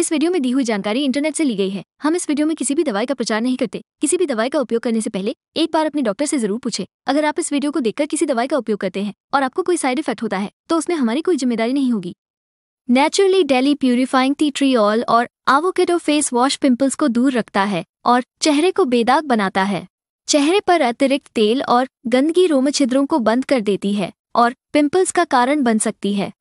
इस वीडियो में दी हुई जानकारी इंटरनेट से ली गई है हम इस वीडियो में किसी भी दवाई का प्रचार नहीं करते किसी भी दवाई का उपयोग करने से पहले एक बार अपने डॉक्टर से जरूर पूछे अगर आप इस वीडियो को देखकर किसी दवाई का उपयोग करते हैं और आपको कोई साइड इफेक्ट होता है तो उसमें हमारी कोई जिम्मेदारी नहीं होगी naturally daily purifying tea tree oil और आवोकेडो फेस वॉश पिम्पल्स को दूर रखता है और चेहरे को बेदाग बनाता है चेहरे पर अतिरिक्त तेल और गंदगी रोम छिद्रों को बंद कर देती है और पिम्पल्स का कारण बन सकती है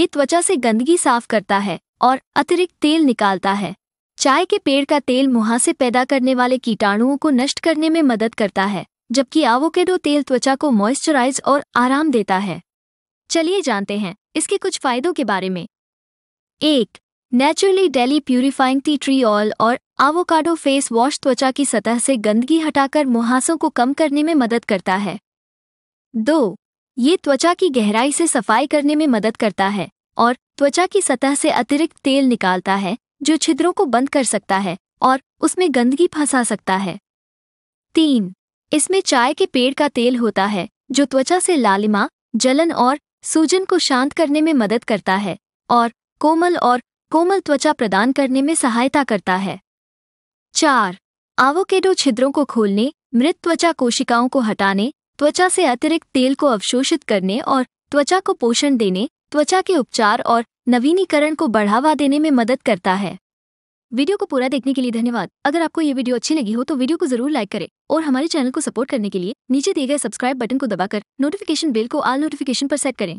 ये त्वचा से गंदगी साफ करता है और अतिरिक्त तेल निकालता है चाय के पेड़ का तेल मुहासे पैदा करने वाले कीटाणुओं को नष्ट करने में मदद करता है जबकि आवोकेडो तेल त्वचा को मॉइस्चराइज और आराम देता है चलिए जानते हैं इसके कुछ फायदों के बारे में एक naturally daily purifying tea tree oil और आवोकाडो फेस वॉश त्वचा की सतह से गंदगी हटाकर मुहासों को कम करने में मदद करता है दो ये त्वचा की गहराई से सफाई करने में मदद करता है और त्वचा की सतह से अतिरिक्त तेल निकालता है जो छिद्रों को बंद कर सकता है और उसमें गंदगी फंसा सकता है तीन इसमें चाय के पेड़ का तेल होता है जो त्वचा से लालिमा जलन और सूजन को शांत करने में मदद करता है और कोमल और कोमल त्वचा प्रदान करने में सहायता करता है चार आवोकेडो छिद्रों को खोलने मृत त्वचा कोशिकाओं को हटाने त्वचा से अतिरिक्त तेल को अवशोषित करने और त्वचा को पोषण देने त्वचा के उपचार और नवीनीकरण को बढ़ावा देने में मदद करता है वीडियो को पूरा देखने के लिए धन्यवाद अगर आपको ये वीडियो अच्छी लगी हो तो वीडियो को जरूर लाइक करें और हमारे चैनल को सपोर्ट करने के लिए नीचे दिए गए सब्सक्राइब बटन को दबाकर नोटिफिकेशन बेल को आल नोटिफिकेशन पर सेट करें